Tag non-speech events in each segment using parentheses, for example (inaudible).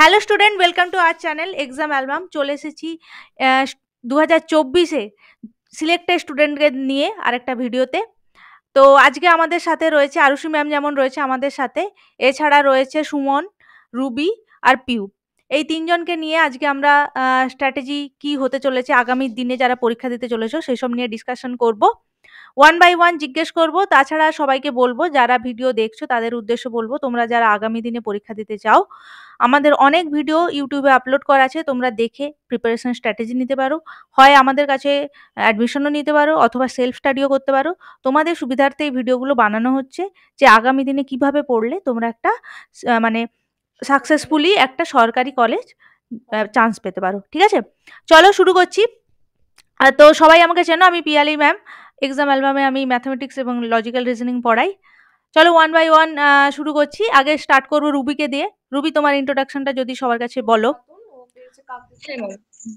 Hello student welcome to our channel exam album চলে এসেছি দু হাজার চব্বিশে সিলেক্টেড স্টুডেন্টকে নিয়ে আরেকটা ভিডিওতে তো আজকে আমাদের সাথে রয়েছে আরুষি ম্যাম যেমন রয়েছে আমাদের সাথে এছাড়া রয়েছে সুমন রুবি আর পিউ এই তিনজনকে নিয়ে আজকে আমরা স্ট্র্যাটেজি কি হতে চলেছে আগামী দিনে যারা পরীক্ষা দিতে চলেছ সেই সব নিয়ে ডিসকাশন করব ওয়ান বাই ওয়ান জিজ্ঞেস করব তাছাড়া সবাইকে বলবো যারা ভিডিও দেখছো তাদের উদ্দেশ্য বলবো তোমরা যারা আগামী দিনে পরীক্ষা দিতে চাও আমাদের অনেক ভিডিও ইউটিউবে আপলোড করা আছে তোমরা দেখে প্রিপারেশন স্ট্র্যাটেজি নিতে পারো হয় আমাদের কাছে অ্যাডমিশনও নিতে পারো অথবা সেলফ স্টাডিও করতে পারো তোমাদের সুবিধার্থে এই ভিডিওগুলো বানানো হচ্ছে যে আগামী দিনে কিভাবে পড়লে তোমরা একটা মানে সাকসেসফুলি একটা সরকারি কলেজ চান্স পেতে পারো ঠিক আছে চলো শুরু করছি তো সবাই আমাকে চেনো আমি পিয়ালি ম্যাম এক্সাম অ্যালবামে আমি ম্যাথামেটিক্স এবং লজিক্যাল রিজনিং পড়াই চলো ওয়ান বাই ওয়ান শুরু করছি আগে স্টার্ট করবো রুবিকে দিয়ে রুবি তোমার ইন্ট্রোডাকশনটা যদি সবার কাছে বলো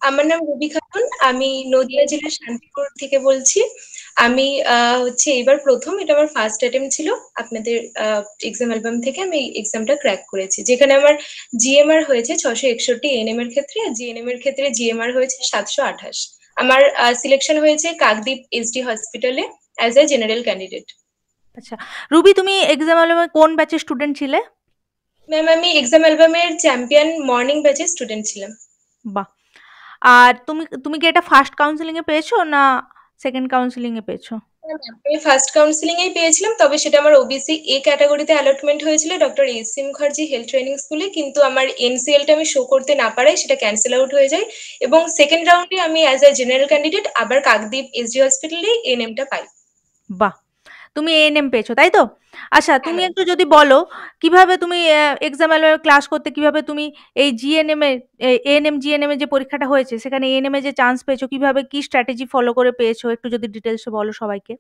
আমার নাম রুবি খাতুন আমি নদিয়া জেলার শান্তিপুর থেকে বলছি আমি হচ্ছে এবার প্রথম এটা আমার ফার্স্ট অ্যাটেম্প ছিল আপনাদের এক্সাম অ্যালবাম থেকে আমি এক্সামটা ক্র্যাক করেছি যেখানে আমার জিএমআর হয়েছে ছশো একষট্টি এনএম এর ক্ষেত্রে আর জিএনএম এর ক্ষেত্রে জিএমআর হয়েছে সাতশো আঠাশ আমার সিলেকশন হয়েছে কাকদ্বীপ এসডি হসপিটালে অ্যাজ এ জেনারেল ক্যান্ডিডেট আচ্ছা রুবি তুমি এক্সাম অ্যালবামে কোন ব্যাচের স্টুডেন্ট ছিলে ম্যাম আমি এক্সাম অ্যালবামের চ্যাম্পিয়ন মর্নিং ব্যাচের স্টুডেন্ট ছিলাম বাহ আর তুমি তুমি কি এটা ফার্স্ট কাউন্সেলিং এ পেয়েছো না সেকেন্ড কাউন্সিলিংয়ে এ পেয়েছো হ্যাঁ আমি ফার্স্ট কাউন্সিলিং এই পেয়েছিলাম তবে সেটা আমার ওবিসি এ ক্যাটাগরিতে অ্যালটমেন্ট হয়েছিল doctor S C Mukherjee health training স্কুলে কিন্তু আমার এনসিএলটা আমি শো করতে না পারায় সেটা ক্যান্সেল আউট হয়ে যায় এবং সেকেন্ড রাউন্ডে আমি অ্যাজ আ জেনারেল ক্যান্ডিডেট আবার কাকদ্বীপ এসডি হসপিটালে এনএমটা পাই বাহ তুমি এএনএম পেয়েছো তাই তো আচ্ছা তুমি হ্যাঁ। একটু যদি বলো কিভাবে তুমি এক্সাম ক্লাস করতে কিভাবে তুমি এই জিএনএম এ এএনএম জিএনএম এর যে পরীক্ষাটা হয়েছে সেখানে এএনএম এ যে চান্স পেয়েছো কিভাবে কি স্ট্র্যাটেজি ফলো করে পেয়েছো একটু যদি ডিটেলস বলো সবাইকে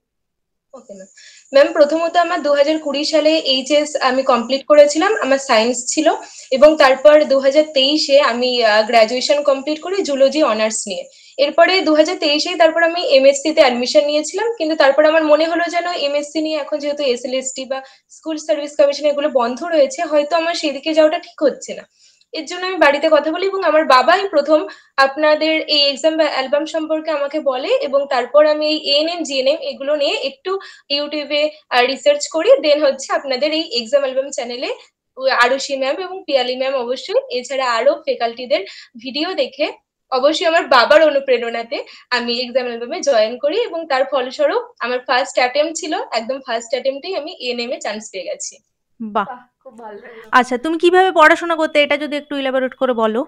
ওকে ম্যাম ম্যাম প্রথমত আমার দু হাজার কুড়ি সালে এইচএস আমি কমপ্লিট করেছিলাম আমার সায়েন্স ছিল এবং তারপর দু হাজার তেইশে আমি গ্রাজুয়েশন কমপ্লিট করে জুলজি অনার্স নিয়ে এরপরে দু হাজার তেইশে তারপর আমি এমএসসি তে অ্যাডমিশন নিয়েছিলাম কিন্তু তারপর আমার মনে হলো যেন এমএসসি নিয়ে এখন যেহেতু এসএলএসটি বা স্কুল সার্ভিস কমিশন এগুলো বন্ধ রয়েছে হয়তো আমার সেদিকে যাওয়াটা ঠিক হচ্ছে না এর জন্য আমি বাড়িতে কথা বলি এবং আমার বাবাই প্রথম আপনাদের এই এক্সাম বা অ্যালবাম সম্পর্কে আমাকে বলে এবং তারপর আমি এই এএনএম জিএনএম এগুলো নিয়ে একটু ইউটিউবে রিসার্চ করি দেন হচ্ছে আপনাদের এই এক্সাম অ্যালবাম চ্যানেলে আরুষি ম্যাম এবং পিয়ালি ম্যাম অবশ্যই এছাড়া আরো ফ্যাকাল্টিদের ভিডিও দেখে অবশ্যই আমার বাবার অনুপ্রেরণাতে আমি এক্সাম অ্যালবামে জয়েন করি এবং তার ফলস্বরূপ আমার ফার্স্ট অ্যাটেম্প ছিল একদম ফার্স্ট অ্যাটেম্পটেই আমি এনএমএ এ চান্স পেয়ে গেছি বাহ খুব ভালো আচ্ছা তুমি কিভাবে পড়াশোনা করতে এটা যদি একটু ইলাবোরেট করে বলো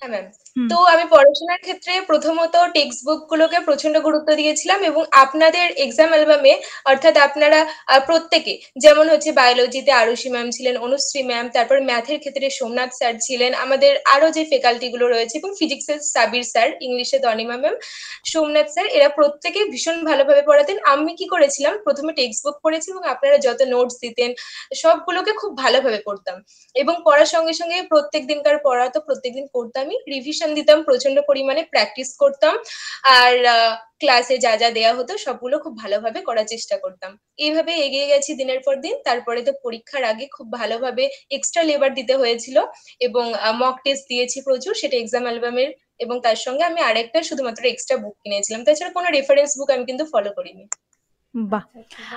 হ্যাঁ ম্যাম তো আমি পড়াশোনার ক্ষেত্রে প্রথমত টেক্সট বুক গুলোকে প্রচন্ড গুরুত্ব দিয়েছিলাম এবং আপনাদের এক্সাম অ্যালবামে অর্থাৎ আপনারা প্রত্যেকে যেমন হচ্ছে বায়োলজিতে আরুষি ম্যাম ছিলেন অনুশ্রী ম্যাম তারপর ম্যাথের ক্ষেত্রে সোমনাথ স্যার ছিলেন আমাদের আরো যে ফ্যাকাল্টি গুলো রয়েছে এবং ফিজিক্সের সাবির স্যার ইংলিশে দনিমা ম্যাম সোমনাথ স্যার এরা প্রত্যেকে ভীষণ ভালোভাবে পড়াতেন আমি কি করেছিলাম প্রথমে টেক্সট বুক পড়েছি এবং আপনারা যত নোটস দিতেন সবগুলোকে খুব ভালোভাবে পড়তাম এবং পড়ার সঙ্গে সঙ্গে প্রত্যেক দিনকার পড়া তো প্রত্যেকদিন করতামই রিভিশন টিউশন দিতাম প্রচন্ড পরিমাণে প্র্যাকটিস করতাম আর ক্লাসে যা যা দেয়া হতো সবগুলো খুব ভালোভাবে করার চেষ্টা করতাম এইভাবে এগিয়ে গেছি দিনের পর দিন তারপরে তো পরীক্ষার আগে খুব ভালোভাবে এক্সট্রা লেবার দিতে হয়েছিল এবং মক টেস্ট দিয়েছি প্রচুর সেটা এক্সাম অ্যালবামের এবং তার সঙ্গে আমি আরেকটা শুধুমাত্র এক্সট্রা বুক কিনেছিলাম তাছাড়া কোনো রেফারেন্স বুক আমি কিন্তু ফলো করিনি আচ্ছা, আচ্ছা, বাহ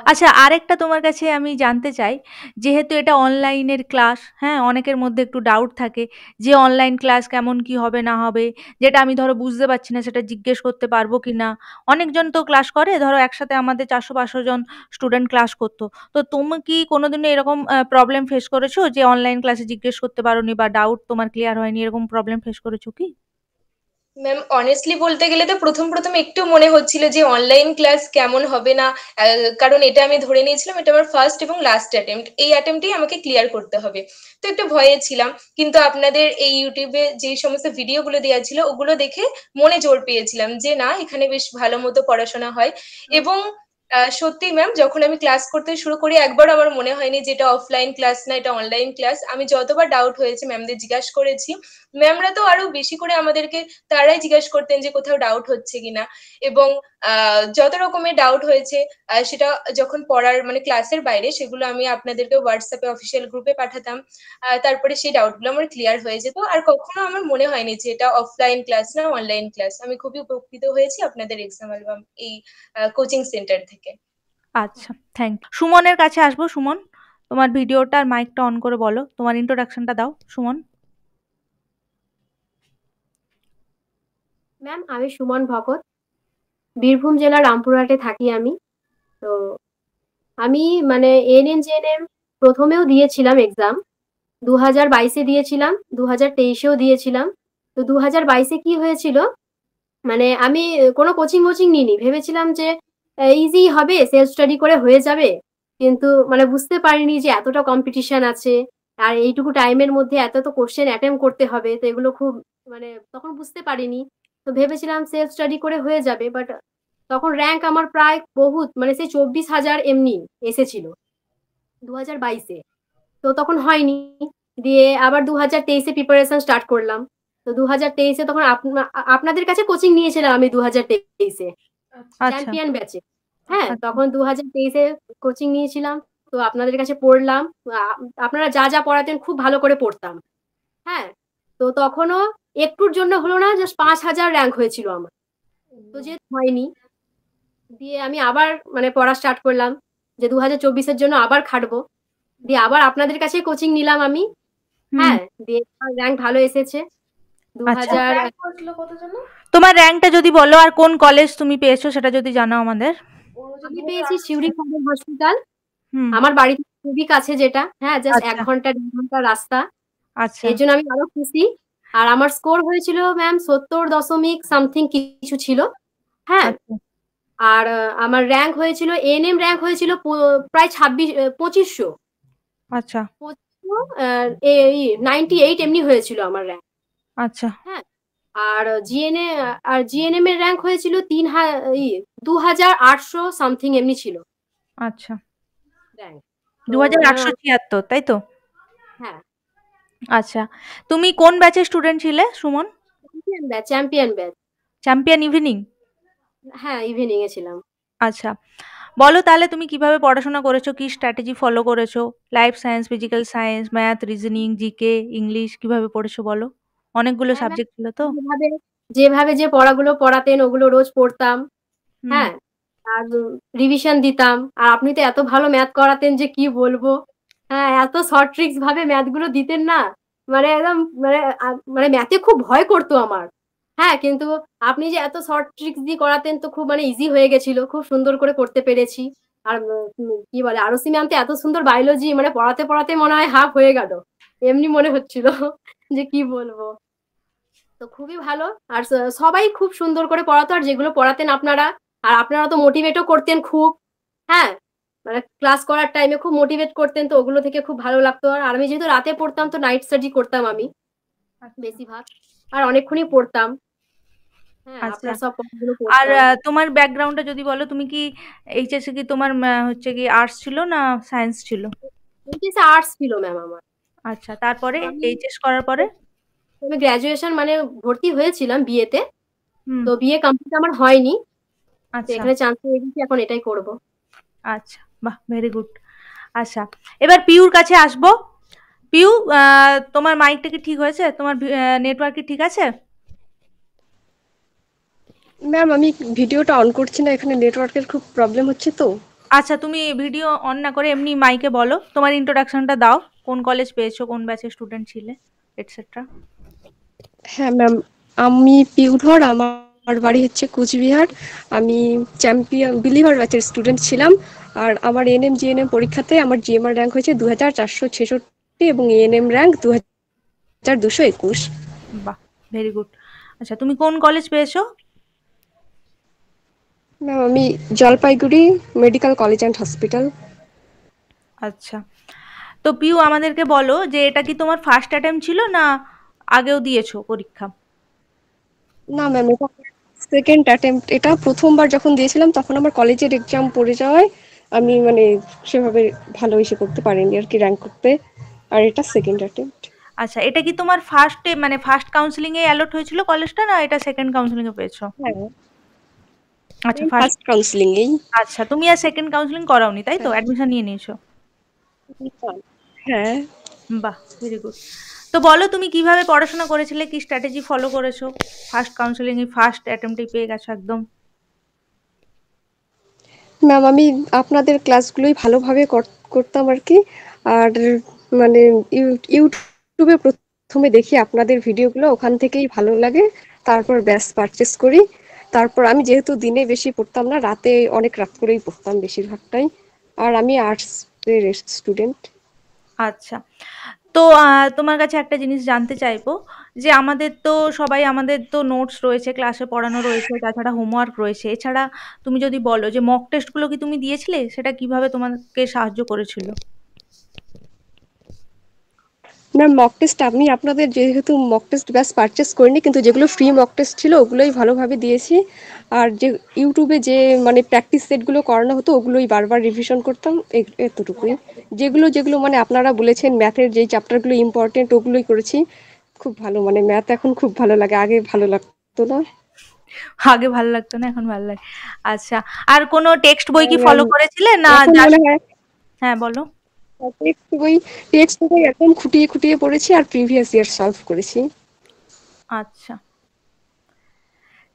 আচ্ছা আরেকটা তোমার কাছে আমি জানতে চাই যেহেতু এটা অনলাইনের ক্লাস হ্যাঁ অনেকের মধ্যে একটু ডাউট থাকে যে অনলাইন ক্লাস কেমন কি হবে না হবে যেটা আমি ধরো বুঝতে পারছি না সেটা জিজ্ঞেস করতে পারবো কি না অনেকজন তো ক্লাস করে ধরো একসাথে আমাদের চারশো পাঁচশো জন স্টুডেন্ট ক্লাস করতো তো তুমি কি কোনোদিনও এরকম প্রবলেম ফেস করেছো যে অনলাইন ক্লাসে জিজ্ঞেস করতে নি বা ডাউট তোমার ক্লিয়ার হয়নি এরকম প্রবলেম ফেস করেছো কি ম্যাম অনেস্টলি বলতে গেলে তো প্রথম প্রথম একটু মনে হচ্ছিল যে অনলাইন ক্লাস কেমন হবে না কারণ এটা আমি ধরে নিয়েছিলাম এটা আমার ফার্স্ট এবং লাস্ট অ্যাটেম্প্ট এই অ্যাটেম্পটেই আমাকে ক্লিয়ার করতে হবে তো একটু ভয়ে ছিলাম কিন্তু আপনাদের এই ইউটিউবে যে সমস্ত ভিডিওগুলো দেওয়া ছিল ওগুলো দেখে মনে জোর পেয়েছিলাম যে না এখানে বেশ ভালো মতো পড়াশোনা হয় এবং সত্যি ম্যাম যখন আমি ক্লাস করতে শুরু করি একবার আমার মনে হয়নি যে এটা অফলাইন ক্লাস না এটা অনলাইন ক্লাস আমি যতবার ডাউট হয়েছে ম্যামদের জিজ্ঞাসা করেছি ম্যামরা তো আরো বেশি করে আমাদেরকে তারাই জিজ্ঞাসা করতেন যে কোথাও ডাউট হচ্ছে কিনা এবং যত রকমের ডাউট হয়েছে সেটা যখন পড়ার মানে ক্লাসের বাইরে সেগুলো আমি আপনাদেরকে হোয়াটসঅ্যাপে অফিসিয়াল গ্রুপে পাঠাতাম তারপরে সেই ডাউটগুলো আমার ক্লিয়ার হয়ে যেত আর কখনো আমার মনে হয়নি যে এটা অফলাইন ক্লাস না অনলাইন ক্লাস আমি খুবই উপকৃত হয়েছি আপনাদের এক্সাম অ্যালবাম এই কোচিং সেন্টার থেকে আচ্ছা থ্যাংক সুমনের কাছে আসবো সুমন তোমার ভিডিওটা আর মাইকটা অন করে বলো তোমার ইন্ট্রোডাকশনটা দাও সুমন ম্যাম আমি সুমন ভগত বীরভূম জেলার রামপুরহাটে থাকি আমি তো আমি মানে এন এন জেন এম প্রথমেও দিয়েছিলাম এক্সাম দু হাজার বাইশে দিয়েছিলাম দু হাজার তেইশেও দিয়েছিলাম তো দু হাজার বাইশে কি হয়েছিল মানে আমি কোনো কোচিং মোচিং নিইনি ভেবেছিলাম যে ইজি হবে সেলফ স্টাডি করে হয়ে যাবে কিন্তু মানে বুঝতে পারিনি যে এতটা কম্পিটিশন আছে আর এইটুকু টাইমের মধ্যে এত তো কোশ্চেন অ্যাটেম্প করতে হবে তো এগুলো খুব মানে তখন বুঝতে পারিনি তো ভেবেছিলাম সেলফ স্টাডি করে হয়ে যাবে বাট তখন র্যাঙ্ক আমার প্রায় বহুত মানে সেই চব্বিশ হাজার এমনি এসেছিল দু হাজার বাইশে তো তখন হয়নি দিয়ে আবার দু হাজার তেইশে প্রিপারেশন স্টার্ট করলাম তো দু হাজার তেইশে তখন আপনাদের কাছে কোচিং নিয়েছিলাম আমি দু হাজার তেইশে চ্যাম্পিয়ন ব্যাচে হ্যাঁ আচ্ছা। তখন দু হাজার তেইশে কোচিং নিয়েছিলাম তো আপনাদের কাছে পড়লাম আপনারা যা যা পড়াতেন খুব ভালো করে পড়তাম হ্যাঁ তো তখনও একটুর জন্য হলো না জাস্ট পাঁচ হাজার র্যাঙ্ক হয়েছিল আমার তো যে হয়নি দিয়ে আমি আবার মানে পড়া স্টার্ট করলাম যে দু হাজার চব্বিশের জন্য আবার খাটবো দিয়ে আবার আপনাদের কাছে কোচিং নিলাম আমি হ্যাঁ দিয়ে র্যাঙ্ক ভালো এসেছে আচ্ছা। তোমার র্যাঙ্কটা যদি বলো আর কোন কলেজ তুমি পেয়েছো সেটা যদি জানাও আমাদের আমি পেয়েছি শিউরি কলেজ হসপিটাল আমার বাড়ি খুবই কাছে যেটা হ্যাঁ জাস্ট আচ্ছা। এক ঘন্টা দেড় ঘন্টা রাস্তা আচ্ছা এই জন্য আমি আরো খুশি আর আমার স্কোর হয়েছিল ম্যাম সত্তর দশমিক সামথিং কিছু ছিল হ্যাঁ আচ্ছা। আর আমার র্যাঙ্ক হয়েছিল এন এম র্যাঙ্ক হয়েছিল প্রায় ছাব্বিশ পঁচিশশো আচ্ছা নাইনটি এইট এমনি হয়েছিল আমার র্যাঙ্ক আচ্ছা হ্যাঁ আর জিএনএ আর জিএনএম এর র্যাঙ্ক হয়েছিল তিন দু হাজার আটশো সামথিং এমনি ছিল আচ্ছা র্যাঙ্ক দু হাজার আটশো ছিয়াত্তর তাই তো হ্যাঁ আচ্ছা তুমি কোন ব্যাচের স্টুডেন্ট ছিলে Suman champion batch champion batch champion evening হ্যাঁ ইভিনিং এ ছিলাম আচ্ছা বলো তাহলে তুমি কিভাবে পড়াশোনা করেছো কি স্ট্র্যাটেজি ফলো করেছো life science physical science math reasoning GK English কিভাবে পড়েছো বলো অনেকগুলো সাবজেক্ট হ্যাঁ, ছিল তো যেভাবে যেভাবে যে পড়াগুলো পড়াতেন ওগুলো রোজ পড়তাম হ্যাঁ আর রিভিশন দিতাম আর আপনি তো এত ভালো ম্যাথ করাতেন যে কি বলবো হ্যাঁ এত শর্ট ট্রিক্স ভাবে ম্যাথ গুলো দিতেন না মানে একদম মানে মানে ম্যাথে খুব ভয় করতো আমার হ্যাঁ কিন্তু আপনি যে এত শর্ট ট্রিক্স দিয়ে করাতেন তো খুব মানে ইজি হয়ে গেছিল খুব সুন্দর করে করতে পেরেছি আর কি বলে সি ম্যাম তো এত সুন্দর বায়োলজি মানে পড়াতে পড়াতে মনে হয় হাফ হয়ে গেল এমনি মনে হচ্ছিল (laughs) যে কি বলবো তো খুবই ভালো আর সবাই খুব সুন্দর করে পড়াতো আর যেগুলো পড়াতেন আপনারা আর আপনারা তো মোটিভেটও করতেন খুব হ্যাঁ মানে ক্লাস করার টাইমে খুব মোটিভেট করতেন তো ওগুলো থেকে খুব ভালো লাগতো আর আমি যেহেতু রাতে পড়তাম তো নাইট স্টাডি করতাম আমি আচ্ছা। বেশিরভাগ আর অনেকক্ষণই পড়তাম হ্যাঁ, আর তোমার ব্যাকগ্রাউন্ডটা যদি বলো তুমি কি এইচএস কি তোমার হচ্ছে কি আর্টস ছিল না সায়েন্স ছিল আর্টস ছিল ম্যাম আমার আচ্ছা তারপরে এইচএস করার পরে আমি গ্র্যাজুয়েশন মানে ভর্তি হয়েছিলাম বিয়েতে তো বিয়ে কমপ্লিট আমার হয়নি আচ্ছা এখানে চান্স পেয়ে গেছি এখন এটাই করব আচ্ছা বাহ ভেরি গুড আচ্ছা এবার পিউর কাছে আসব পিউ তোমার মাইকটা কি ঠিক হয়েছে তোমার নেটওয়ার্ক কি ঠিক আছে ম্যাম আমি ভিডিওটা অন করছি না এখানে নেটওয়ার্কের খুব প্রবলেম হচ্ছে তো আচ্ছা তুমি ভিডিও অন না করে এমনি মাইকে বলো তোমার ইন্ট্রোডাকশনটা দাও কোন কলেজ পেয়েছো কোন ব্যাচের স্টুডেন্ট ছিলে এটসেট্রা হ্যাঁ ম্যাম আমি ধর আমার বাড়ি হচ্ছে কুচবিহার আমি চ্যাম্পিয়ন বিলিভার ব্যাচের স্টুডেন্ট ছিলাম আর আমার এনএম জিএনএম পরীক্ষাতে আমার জিএমআর র্যাঙ্ক হয়েছে দু হাজার চারশো ছেষট্টি এবং এএনএম র্যাঙ্ক দু হাজার দুশো একুশ বাহ ভেরি গুড আচ্ছা তুমি কোন কলেজ পেয়েছো ম্যাম আমি Jalpaiguri medical college and hospital আচ্ছা তো পিউ আমাদেরকে বলো যে এটা কি তোমার ফার্স্ট অ্যাটেম্প ছিল না আগেও দিয়েছো পরীক্ষা না ম্যাম এটা সেকেন্ড অ্যাটেম্প এটা প্রথমবার যখন দিয়েছিলাম তখন আমার কলেজের এক্সাম পড়ে যাওয়ায় আমি মানে সেভাবে ভালো এসে করতে পারিনি আর কি র্যাঙ্ক করতে আর এটা সেকেন্ড অ্যাটেম্প্ট আচ্ছা এটা কি তোমার ফার্স্টে মানে ফার্স্ট কাউন্সেলিং এ অ্যালট হয়েছিল কলেজটা না এটা সেকেন্ড কাউন্সেলিং এ পেয়েছো হ্যাঁ আচ্ছা ফার্স্ট কাউন্সেলিং এই আচ্ছা তুমি আর সেকেন্ড কাউন্সেলিং করাওনি তাই তো অ্যাডমিশন নিয়ে নিয়েছো হ্যাঁ বাহ ভেরি গুড তো বলো তুমি কিভাবে পড়াশোনা করেছিলে কি স্ট্র্যাটেজি ফলো করেছো ফার্স্ট কাউন্সেলিং এ ফার্স্ট অ্যাটেম্পটে পেয়ে গেছো একদম ম্যাম আমি আপনাদের ক্লাসগুলোই ভালোভাবে করতাম আর কি আর মানে ইউটিউবে প্রথমে দেখি আপনাদের ভিডিওগুলো ওখান থেকেই ভালো লাগে তারপর ব্যাস পারচেস করি তারপর আমি যেহেতু দিনে বেশি পড়তাম না রাতে অনেক রাত করেই পড়তাম বেশিরভাগটাই আর আমি আর্টস স্টুডেন্ট আচ্ছা তো তোমার কাছে একটা জিনিস জানতে চাইবো যে আমাদের তো সবাই আমাদের তো নোটস রয়েছে ক্লাসে পড়ানো রয়েছে তাছাড়া হোমওয়ার্ক রয়েছে এছাড়া তুমি যদি বলো যে মক টেস্টগুলো কি তুমি দিয়েছিলে সেটা কিভাবে তোমাকে সাহায্য করেছিল আপনার মক টেস্ট আমি আপনাদের যেহেতু মক টেস্ট ব্যাস পারচেস করিনি কিন্তু যেগুলো ফ্রি মক টেস্ট ছিল ওগুলোই ভালোভাবে দিয়েছি আর যে ইউটিউবে যে মানে প্র্যাকটিস সেটগুলো করানো হতো ওগুলোই বারবার রিভিশন করতাম এতটুকুই যেগুলো যেগুলো মানে আপনারা বলেছেন ম্যাথের যে চ্যাপ্টারগুলো ইম্পর্টেন্ট ওগুলোই করেছি খুব ভালো মানে ম্যাথ এখন খুব ভালো লাগে আগে ভালো লাগতো না আগে ভালো লাগতো না এখন ভালো লাগে আচ্ছা আর কোনো টেক্সট বই কি ফলো হ্যাঁ, করেছিলে না হ্যাঁ বলো টেক্সট বই টেক্সট বই একদম খুঁটিয়ে খুঁটিয়ে পড়েছি আর প্রিভিয়াস ইয়ার সলভ করেছি আচ্ছা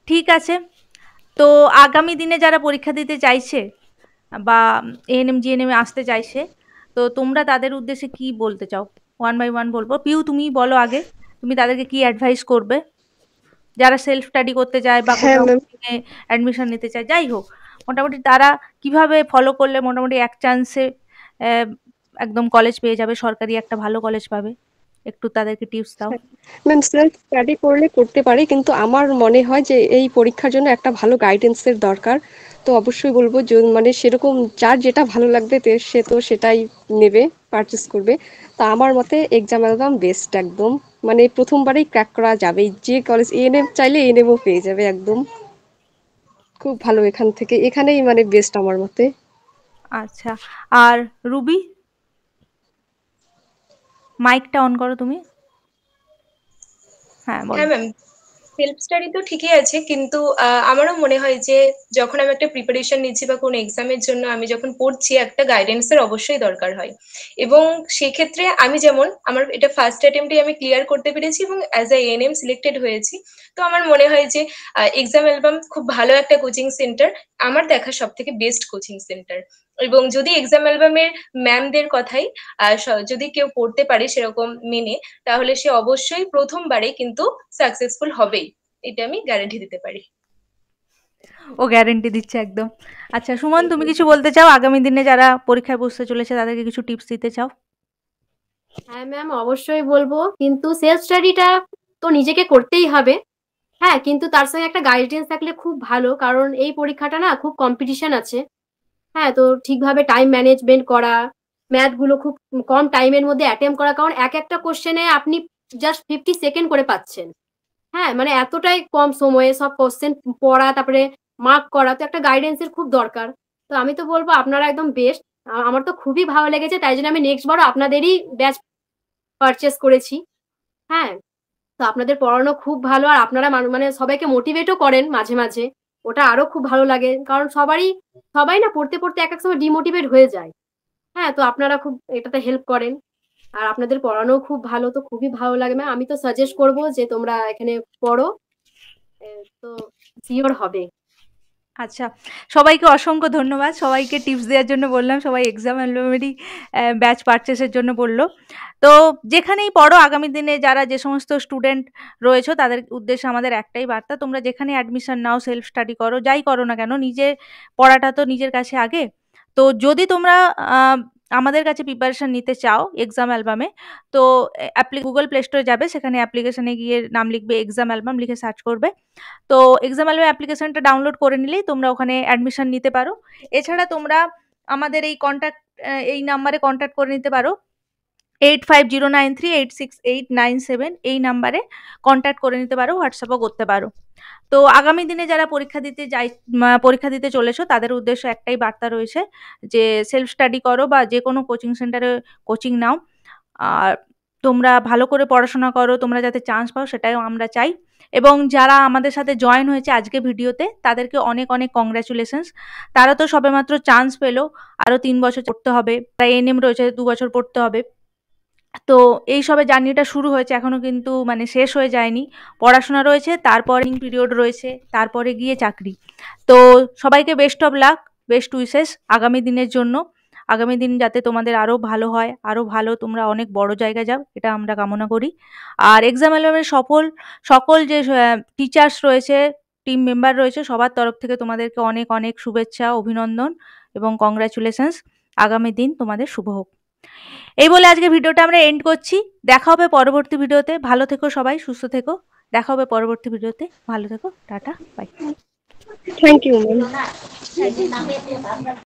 ঠিক আছে তো আগামী দিনে যারা পরীক্ষা দিতে চাইছে বা এএনএম জিএনএম আসতে চাইছে তো তোমরা তাদের উদ্দেশ্যে কি বলতে চাও ওয়ান বাই ওয়ান বলবো পিউ তুমি বলো আগে তুমি তাদেরকে কি অ্যাডভাইস করবে যারা সেলফ স্টাডি করতে চায় বা অ্যাডমিশন নিতে চায় যাই হোক মোটামুটি তারা কিভাবে ফলো করলে মোটামুটি এক চান্সে একদম কলেজ পেয়ে যাবে সরকারি একটা ভালো কলেজ পাবে একটু তাদেরকে টিপস দাও ম্যাম স্টাডি করলে করতে পারে কিন্তু আমার মনে হয় যে এই পরীক্ষার জন্য একটা ভালো গাইডেন্সের দরকার তো অবশ্যই বলবো মানে সেরকম যার যেটা ভালো লাগবে সে তো সেটাই নেবে পারচেস করবে তা আমার মতে এক্সাম একদম বেস্ট একদম মানে প্রথমবারেই ক্র্যাক করা যাবে যে কলেজ এনএম চাইলে ও পেয়ে যাবে একদম খুব ভালো এখান থেকে এখানেই মানে বেস্ট আমার মতে আচ্ছা আর রুবি মাইকটা অন করো তুমি হ্যাঁ ম্যাম সেলফ স্টাডি তো ঠিকই আছে কিন্তু আমারও মনে হয় যে যখন আমি একটা প্রিপারেশন নিচ্ছি বা কোনো এক্সামের জন্য আমি যখন পড়ছি একটা গাইডেন্সের অবশ্যই দরকার হয় এবং সেক্ষেত্রে আমি যেমন আমার এটা ফার্স্ট অ্যাটেম্পটি আমি ক্লিয়ার করতে পেরেছি এবং অ্যাজ আ এম সিলেক্টেড হয়েছি তো আমার মনে হয় যে এক্সাম অ্যালবাম খুব ভালো একটা কোচিং সেন্টার আমার দেখা সব থেকে বেস্ট কোচিং সেন্টার এবং যদি এক্সাম অ্যালবামের ম্যামদের কথাই যদি কেউ পড়তে পারে সেরকম মেনে তাহলে সে অবশ্যই প্রথমবারে কিন্তু সাকসেসফুল হবেই এটা আমি গ্যারান্টি দিতে পারি ও গ্যারেন্টি দিচ্ছে একদম আচ্ছা সুমন তুমি কিছু বলতে চাও আগামী দিনে যারা পরীক্ষায় বসতে চলেছে তাদেরকে কিছু টিপস দিতে চাও হ্যাঁ ম্যাম অবশ্যই বলবো কিন্তু সেলফ স্টাডিটা তো নিজেকে করতেই হবে হ্যাঁ কিন্তু তার সঙ্গে একটা গাইডেন্স থাকলে খুব ভালো কারণ এই পরীক্ষাটা না খুব কম্পিটিশন আছে হ্যাঁ তো ঠিকভাবে টাইম ম্যানেজমেন্ট করা ম্যাথ গুলো খুব কম টাইমের মধ্যে অ্যাটেম্প করা কারণ এক একটা কোশ্চেনে আপনি জাস্ট ফিফটি সেকেন্ড করে পাচ্ছেন হ্যাঁ মানে এতটাই কম সময়ে সব কোশ্চেন পড়া তারপরে মার্ক করা তো একটা গাইডেন্সের খুব দরকার তো আমি তো বলবো আপনারা একদম বেস্ট আমার তো খুবই ভালো লেগেছে তাই জন্য আমি নেক্সট বারও আপনাদেরই ব্যাচ পারচেস করেছি হ্যাঁ তো আপনাদের পড়ানো খুব ভালো আর আপনারা মানে সবাইকে মোটিভেটও করেন মাঝে মাঝে ওটা আরো খুব ভালো লাগে কারণ সবারই সবাই না পড়তে পড়তে এক এক সময় ডিমোটিভেট হয়ে যায় হ্যাঁ তো আপনারা খুব এটাতে হেল্প করেন আর আপনাদের পড়ানো খুব ভালো তো খুবই ভালো লাগে আমি তো সাজেস্ট করব যে তোমরা এখানে পড়ো তো সিওর হবে আচ্ছা সবাইকে অসংখ্য ধন্যবাদ সবাইকে টিপস দেওয়ার জন্য বললাম সবাই এক্সাম অ্যালুমেরি ব্যাচ পারচেসের জন্য বললো তো যেখানেই পড়ো আগামী দিনে যারা যে সমস্ত স্টুডেন্ট রয়েছে তাদের উদ্দেশ্যে আমাদের একটাই বার্তা তোমরা যেখানে অ্যাডমিশন নাও সেলফ স্টাডি করো যাই করো না কেন নিজে পড়াটা তো নিজের কাছে আগে তো যদি তোমরা আমাদের কাছে প্রিপারেশান নিতে চাও এক্সাম অ্যালবামে তো অ্যাপ্লি গুগল প্লে স্টোরে যাবে সেখানে অ্যাপ্লিকেশানে গিয়ে নাম লিখবে এক্সাম অ্যালবাম লিখে সার্চ করবে তো এক্সাম অ্যালবাম অ্যাপ্লিকেশানটা ডাউনলোড করে নিলেই তোমরা ওখানে অ্যাডমিশান নিতে পারো এছাড়া তোমরা আমাদের এই কন্ট্যাক্ট এই নাম্বারে কন্ট্যাক্ট করে নিতে পারো eight five zero nine three eight six eight nine seven এই নাম্বারে কন্ট্যাক্ট করে নিতে পারো হোয়াটসঅ্যাপও করতে পারো তো আগামী দিনে যারা পরীক্ষা দিতে যাই পরীক্ষা দিতে চলেছো তাদের উদ্দেশ্য একটাই বার্তা রয়েছে যে সেলফ স্টাডি করো বা যে কোনো কোচিং সেন্টারে কোচিং নাও আর তোমরা ভালো করে পড়াশোনা করো তোমরা যাতে চান্স পাও সেটাই আমরা চাই এবং যারা আমাদের সাথে জয়েন হয়েছে আজকে ভিডিওতে তাদেরকে অনেক অনেক কংগ্রাচুলেশনস তারা তো সবেমাত্র চান্স পেলো আরও তিন বছর পড়তে হবে তারা এনএম রয়েছে দু বছর পড়তে হবে তো এই সবে জার্নিটা শুরু হয়েছে এখনও কিন্তু মানে শেষ হয়ে যায়নি পড়াশোনা রয়েছে তারপরে পিরিয়ড রয়েছে তারপরে গিয়ে চাকরি তো সবাইকে best of luck best wishes আগামী দিনের জন্য আগামী দিন যাতে তোমাদের আরও ভালো হয় আরও ভালো তোমরা অনেক বড় জায়গায় যাও এটা আমরা কামনা করি আর এক্সাম অ্যালবামের সফল সকল যে টিচার্স রয়েছে টিম মেম্বার রয়েছে সবার তরফ থেকে তোমাদেরকে অনেক অনেক শুভেচ্ছা অভিনন্দন এবং কংগ্রাচুলেশনস আগামী দিন তোমাদের শুভ হোক এই বলে আজকে ভিডিওটা আমরা এন্ড করছি দেখা হবে পরবর্তী ভিডিওতে ভালো থেকো সবাই সুস্থ থেকো দেখা হবে পরবর্তী ভিডিওতে ভালো থেকো টাটা বাই থ্যাংক ইউ